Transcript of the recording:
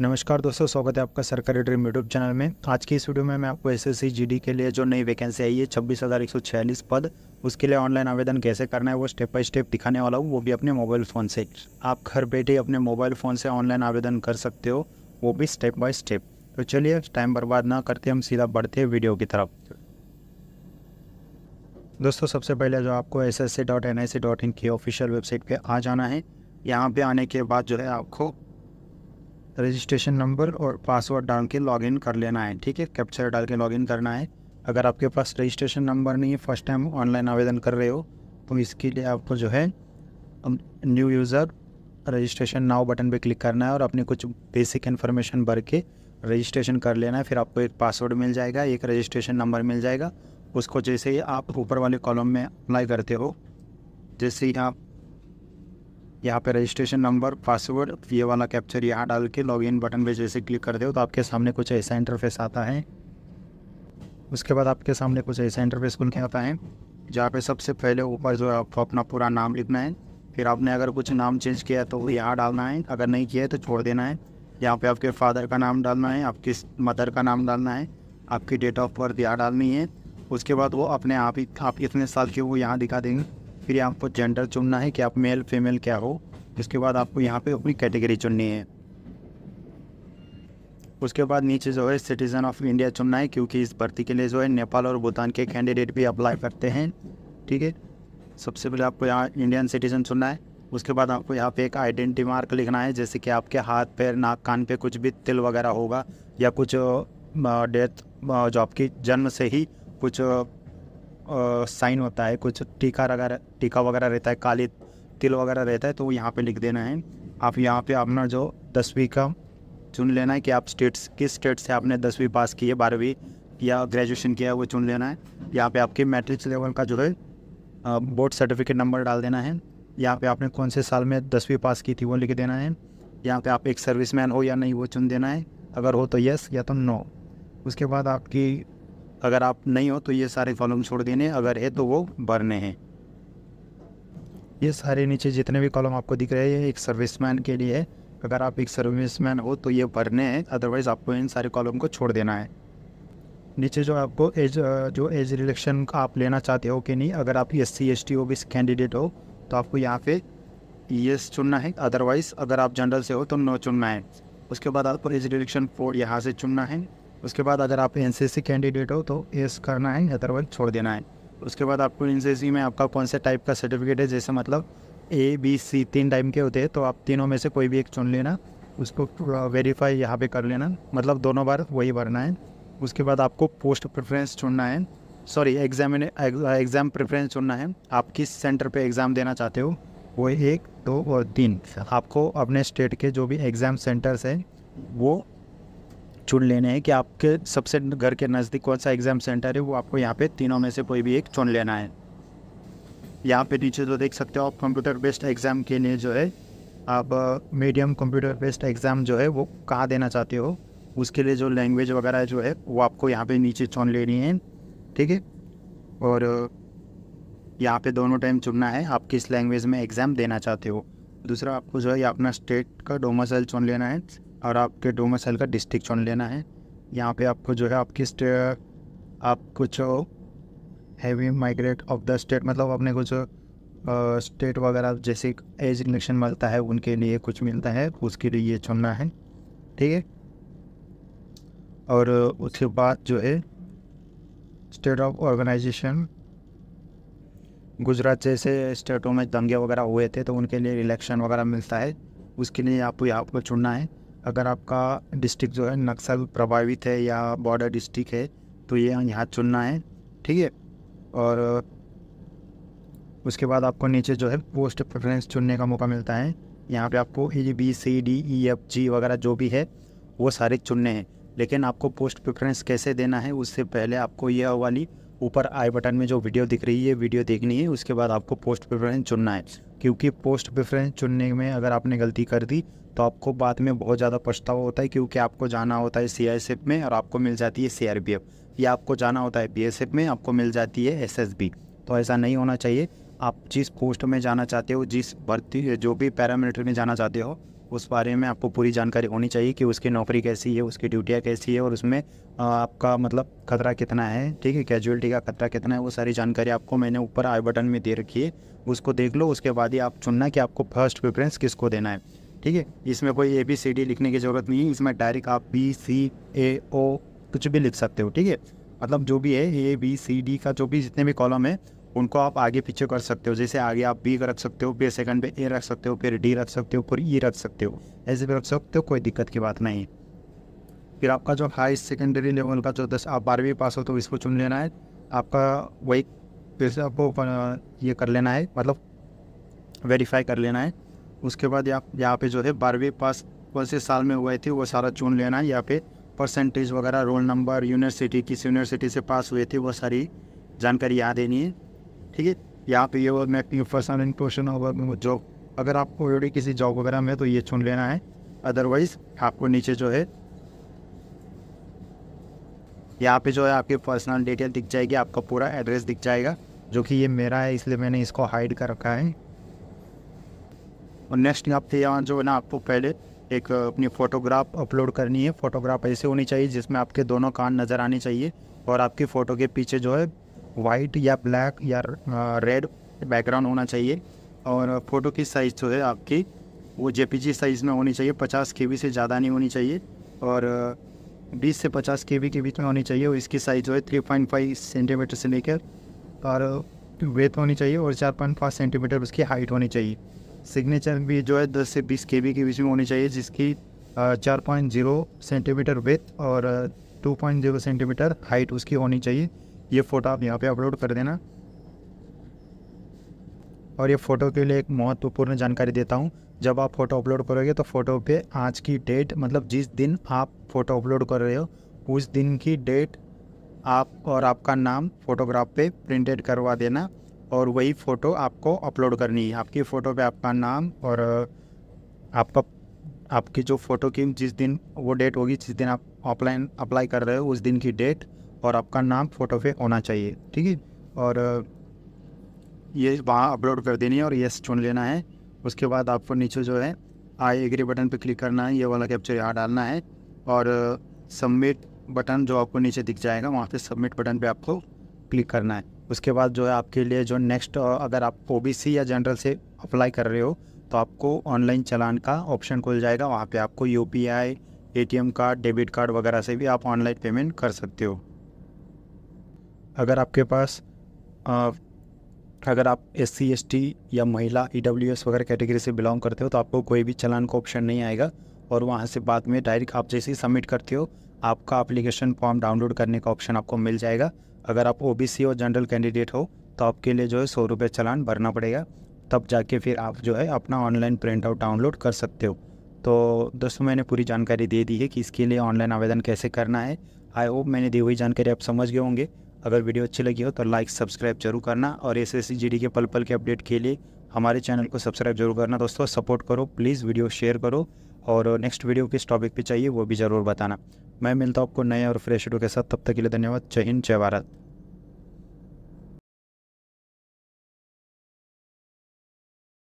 नमस्कार दोस्तों स्वागत है आपका सरकारी ड्रीम यूट्यूब चैनल में आज की इस वीडियो में मैं आपको एसएससी जीडी के लिए जो नई वैकेंसी आई है छब्बीस हज़ार एक सौ छियालीस पद उसके लिए ऑनलाइन आवेदन कैसे करना है वो स्टेप बाय स्टेप दिखाने वाला हूँ वो भी अपने मोबाइल फ़ोन से आप घर बैठे अपने मोबाइल फ़ोन से ऑनलाइन आवेदन कर सकते हो वो भी स्टेप बाय स्टेप तो चलिए टाइम बर्बाद ना करते हम सीधा बढ़ते हैं वीडियो की तरफ दोस्तों सबसे पहले जो आपको S S C dot N I C dot in की ऑफिशियल वेबसाइट पर आ जाना है यहाँ पर आने के बाद जो है आपको रजिस्ट्रेशन नंबर और पासवर्ड डाल के लॉगिन कर लेना है ठीक है कैप्चर डाल के लॉगिन करना है अगर आपके पास रजिस्ट्रेशन नंबर नहीं है फर्स्ट टाइम ऑनलाइन आवेदन कर रहे हो तो इसके लिए आपको जो है new user registration now button पे क्लिक करना है और अपने कुछ बेसिक इन्फॉर्मेशन भर के रजिस्ट्रेशन कर लेना है फिर आपको एक पासवर्ड मिल जाएगा एक रजिस्ट्रेशन नंबर मिल जाएगा उसको जैसे ही आप ऊपर वाले कॉलम में अप्लाई करते हो जैसे ही आप यहाँ पे रजिस्ट्रेशन नंबर पासवर्ड ये वाला कैप्चर यहाँ डाल के लॉगिन बटन पे जैसे क्लिक कर दो तो आपके सामने कुछ ऐसा इंटरफेस आता है उसके बाद आपके सामने कुछ ऐसा इंटरफेस खुल के आता है जहाँ पे सबसे पहले ऊपर जो है आपको अपना पूरा नाम लिखना है फिर आपने अगर कुछ नाम चेंज किया तो वो यहाँ डालना है अगर नहीं किया है तो छोड़ देना है यहाँ पे आपके फादर का नाम डालना है आपकी मदर का नाम डालना है आपकी डेट ऑफ बर्थ यहाँ डालनी है उसके बाद वो अपने आप ही आप कितने साल के वो यहाँ दिखा देंगे फिर आपको जेंडर चुनना है कि आप मेल फीमेल क्या हो इसके बाद आपको यहाँ पे अपनी कैटेगरी चुननी है उसके बाद नीचे जो है सिटीज़न ऑफ इंडिया चुनना है क्योंकि इस भर्ती के लिए जो है नेपाल और भूटान के कैंडिडेट भी अप्लाई करते हैं ठीक है सबसे पहले आपको यहाँ इंडियन सिटीज़न चुनना है उसके बाद आपको यहाँ पे एक आइडेंटिटी मार्क लिखना है जैसे कि आपके हाथ पैर नाक कान पे कुछ भी तिल वगैरह होगा या कुछ डेथ जो आपकी जन्म से ही कुछ साइन होता है कुछ टीका वगैरह टीका वगैरह रहता है काली तिल वगैरह रहता है तो यहाँ पे लिख देना है आप यहाँ पे अपना जो दसवीं का चुन लेना है कि आप स्टेट्स किस स्टेट से आपने दसवीं पास की है बारहवीं या ग्रेजुएशन किया है वो चुन लेना है यहाँ पे आपके मैट्रिक्स लेवल का जो है बोर्ड सर्टिफिकेट नंबर डाल देना है यहाँ पे आपने कौन से साल में दसवीं पास की थी वो लिख देना है यहाँ पे आप एक सर्विसमैन हो या नहीं वो चुन देना है अगर हो तो यस या तो नो उसके बाद आपकी अगर आप नहीं हो तो ये सारे कॉलम छोड़ देने अगर है तो वो भरने हैं ये सारे नीचे जितने भी कॉलम आपको दिख रहे हैं एक सर्विसमैन के लिए है अगर आप एक सर्विसमैन हो तो ये भरने हैं अदरवाइज़ आपको इन सारे कॉलम को छोड़ देना है नीचे जो आपको एज जो एज रिलेक्शन आप लेना चाहते हो कि नहीं अगर आप S C S T candidate हो तो आपको यहाँ पे यस चुनना है अदरवाइज़ अगर आप जनरल से हो तो नो चुनना है उसके बाद आपको एज रिलेक्शन फोर यहाँ से चुनना है उसके बाद अगर आप एन कैंडिडेट हो तो एस करना है अदरवाइज छोड़ देना है उसके बाद आपको एन में आपका कौन से टाइप का सर्टिफिकेट है जैसे मतलब ए बी सी तीन टाइप के होते हैं तो आप तीनों में से कोई भी एक चुन लेना उसको वेरीफाई यहाँ पे कर लेना मतलब दोनों बार वही भरना है उसके बाद आपको पोस्ट प्रेफरेंस चुनना है सॉरी एग्जाम एग्ज़ाम प्रेफरेंस चुनना है आप किस सेंटर पे एग्ज़ाम देना चाहते हो वो एक दो और तीन आपको अपने स्टेट के जो भी एग्ज़ाम सेंटर्स हैं वो चुन लेने हैं कि आपके सबसे घर के नज़दीक कौन सा एग्ज़ाम सेंटर है वो आपको यहाँ पे तीनों में से कोई भी एक चुन लेना है यहाँ पे नीचे जो तो देख सकते हो आप कंप्यूटर बेस्ड एग्ज़ाम के लिए जो है आप मीडियम कंप्यूटर बेस्ड एग्ज़ाम जो है वो कहाँ देना चाहते हो उसके लिए जो लैंग्वेज वगैरह जो है वो आपको यहाँ पे नीचे चुन लेनी है ठीक है और uh, यहाँ पे दोनों टाइम चुनना है आप किस लैंग्वेज में एग्ज़ाम देना चाहते हो दूसरा आपको जो है अपना स्टेट का डोमासाइल चुन लेना है और आपके डोमेसाइल का डिस्ट्रिक्ट चुन लेना है यहाँ पे आपको जो है आपकी आप कुछ heavy migrate of the state मतलब अपने कुछ स्टेट वगैरह जैसे एज इलेक्शन मिलता है उनके लिए कुछ मिलता है उसके लिए ये चुनना है ठीक है और उसके बाद जो है स्टेट ऑफ ऑर्गेनाइजेशन गुजरात जैसे स्टेटों में दंगे वगैरह हुए थे तो उनके लिए इलेक्शन वगैरह मिलता है उसके लिए आपको यहाँ पर चुनना है अगर आपका डिस्ट्रिक्ट जो है नक्सल प्रभावित है या बॉर्डर डिस्ट्रिक्ट है तो ये यहाँ चुनना है ठीक है और उसके बाद आपको नीचे जो है पोस्ट प्रेफरेंस चुनने का मौका मिलता है यहाँ पे आपको A B C D E F G वगैरह जो भी है वो सारे चुनने हैं लेकिन आपको पोस्ट प्रेफरेंस कैसे देना है उससे पहले आपको यह वाली ऊपर आई बटन में जो वीडियो दिख रही है वीडियो देखनी है उसके बाद आपको पोस्ट प्रेफरेंस चुनना है क्योंकि पोस्ट प्रेफरेंस चुनने में अगर आपने गलती कर दी तो आपको बाद में बहुत ज़्यादा पछतावा होता है क्योंकि आपको जाना होता है सी में और आपको मिल जाती है सी या आपको जाना होता है बी में आपको मिल जाती है एस तो ऐसा नहीं होना चाहिए आप जिस पोस्ट में जाना चाहते हो जिस भर्ती जो भी पैरामिलिट्री में जाना चाहते हो उस बारे में आपको पूरी जानकारी होनी चाहिए कि उसकी नौकरी कैसी है उसकी ड्यूटियाँ कैसी है और उसमें आपका मतलब खतरा कितना है ठीक है कैजुअलिटी का खतरा कितना है वो सारी जानकारी आपको मैंने ऊपर आई बटन में दे रखी है उसको देख लो उसके बाद ही आप चुनना कि आपको फर्स्ट प्रेफरेंस किसको देना है ठीक है इसमें कोई ए बी सी डी लिखने की ज़रूरत नहीं है इसमें डायरेक्ट आप बी सी ए ओ कुछ भी लिख सकते हो ठीक है मतलब जो भी है ए बी सी डी का जो भी जितने भी कॉलम है उनको आप आगे पीछे कर सकते हो जैसे आगे आप बी रख सकते हो फिर सेकंड पे ए रख सकते हो फिर डी रख सकते हो फिर ई e रख सकते हो ऐसे भी रख सकते हो कोई दिक्कत की बात नहीं फिर आपका जो हाई सेकेंडरी लेवल का जो दस आप बारहवीं पास हो तो इसको चुन लेना है आपका वही फिर से आपको ये कर लेना है मतलब वेरीफाई कर लेना है उसके बाद आप यहाँ पे जो है बारहवीं पास कौन से साल में हुए थे वो सारा चुन लेना है यहाँ पे परसेंटेज वगैरह रोल नंबर यूनिवर्सिटी किस यूनिवर्सिटी से पास हुए थे वो सारी जानकारी यहाँ देनी है ठीक है यहाँ पे तो ये मैं अपनी फर्स्ट एंड पोर्शन होगा मैं जॉब अगर आपको ऑलरेडी किसी जॉब वगैरह में तो ये चुन लेना है अदरवाइज आपको नीचे जो है यहाँ पे जो है आपकी पर्सनल डिटेल दिख जाएगी आपका पूरा एड्रेस दिख जाएगा जो कि ये मेरा है इसलिए मैंने इसको हाइड कर रखा है और नेक्स्ट यहाँ पे यहाँ जो है ना आपको पहले एक अपनी फ़ोटोग्राफ अपलोड करनी है फ़ोटोग्राफ ऐसे होनी चाहिए जिसमें आपके दोनों कान नज़र आने चाहिए और आपकी फ़ोटो के पीछे जो है वाइट या ब्लैक या रेड बैकग्राउंड होना चाहिए और फ़ोटो की साइज़ जो है आपकी वो जे साइज़ में होनी चाहिए पचास के से ज़्यादा नहीं होनी चाहिए और बीस से पचास के के बीच में होनी चाहिए और इसकी साइज़ जो है थ्री पॉइंट फाइव सेंटीमीटर से लेकर और वेथ होनी चाहिए और चार पॉइंट पाँच सेंटीमीटर उसकी हाइट होनी चाहिए सिग्नेचर भी जो है दस से बीस के के बीच में होनी चाहिए जिसकी चार पॉइंट जीरो सेंटीमीटर वेथ और two point zero centimetre height उसकी होनी चाहिए ये फ़ोटो आप यहाँ पे अपलोड कर देना और ये फ़ोटो के लिए एक महत्वपूर्ण जानकारी देता हूँ जब आप फ़ोटो अपलोड करोगे तो फ़ोटो पे आज की डेट मतलब जिस दिन आप फ़ोटो अपलोड कर रहे हो उस दिन की डेट आप और आपका नाम फ़ोटोग्राफ पे प्रिंटेड करवा देना और वही फ़ोटो आपको अपलोड करनी है आपकी फ़ोटो पे आपका नाम और आपका आपकी जो फ़ोटो की जिस दिन वो डेट होगी जिस दिन आप ऑफलाइन अप्लाई कर रहे हो उस दिन की डेट और आपका नाम फ़ोटो पे होना चाहिए ठीक है और ये वहाँ अपलोड कर देनी है और यस चुन लेना है उसके बाद आपको नीचे जो है आई एग्री बटन पे क्लिक करना है ये वाला कैप्चर यहाँ डालना है और सबमिट बटन जो आपको नीचे दिख जाएगा वहाँ पे सबमिट बटन पे आपको क्लिक करना है उसके बाद जो है आपके लिए जो नेक्स्ट अगर आप ओ या जनरल से अप्लाई कर रहे हो तो आपको ऑनलाइन चलान का ऑप्शन खुल जाएगा वहाँ पर आपको U P card debit card वगैरह से भी आप ऑनलाइन पेमेंट कर सकते हो अगर आपके पास आ, अगर आप एस सी एस टी या महिला ई डब्ल्यू एस वगैरह कैटेगरी से बिलोंग करते हो तो आपको कोई भी चलान का ऑप्शन नहीं आएगा और वहाँ से बाद में डायरेक्ट आप जैसे ही सबमिट करते हो आपका अप्लीकेशन फॉर्म डाउनलोड करने का ऑप्शन आपको मिल जाएगा अगर आप ओ बी सी और जनरल कैंडिडेट हो तो आपके लिए जो है सौ रुपये चलान भरना पड़ेगा तब जाके फिर आप जो है अपना ऑनलाइन प्रिंट आउट डाउनलोड कर सकते हो तो दोस्तों मैंने पूरी जानकारी दे दी है कि इसके लिए ऑनलाइन आवेदन कैसे करना है आई होप मैंने दी हुई जानकारी आप समझ गए होंगे अगर वीडियो अच्छी लगी हो तो लाइक सब्सक्राइब जरूर करना और एस एस के पल पल के अपडेट के लिए हमारे चैनल को सब्सक्राइब जरूर करना दोस्तों सपोर्ट करो प्लीज़ वीडियो शेयर करो और नेक्स्ट वीडियो किस टॉपिक पे चाहिए वो भी ज़रूर बताना मैं मिलता हूँ आपको नए और फ्रेश वीडियो के साथ तब तक के लिए धन्यवाद जय हिंद जय भारत